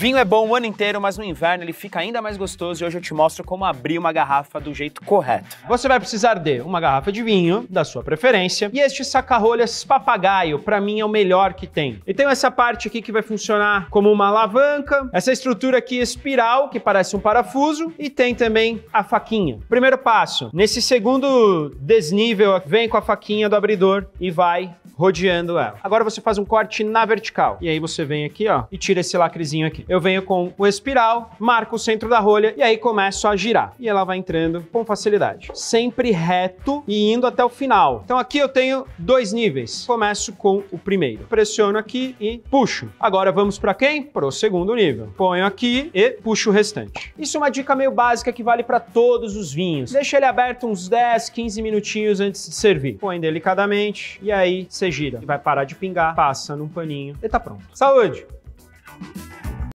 Vinho é bom o ano inteiro, mas no inverno ele fica ainda mais gostoso e hoje eu te mostro como abrir uma garrafa do jeito correto. Você vai precisar de uma garrafa de vinho, da sua preferência, e este saca-rolhas papagaio, para mim é o melhor que tem. E tem essa parte aqui que vai funcionar como uma alavanca, essa estrutura aqui espiral, que parece um parafuso, e tem também a faquinha. Primeiro passo, nesse segundo desnível, vem com a faquinha do abridor e vai rodeando ela. Agora você faz um corte na vertical. E aí você vem aqui, ó, e tira esse lacrezinho aqui eu venho com o espiral, marco o centro da rolha e aí começo a girar. E ela vai entrando com facilidade. Sempre reto e indo até o final. Então aqui eu tenho dois níveis. Começo com o primeiro. Pressiono aqui e puxo. Agora vamos para quem? Para o segundo nível. Ponho aqui e puxo o restante. Isso é uma dica meio básica que vale para todos os vinhos. Deixa ele aberto uns 10, 15 minutinhos antes de servir. Põe delicadamente e aí você gira. Vai parar de pingar, passa num paninho e tá pronto. Saúde!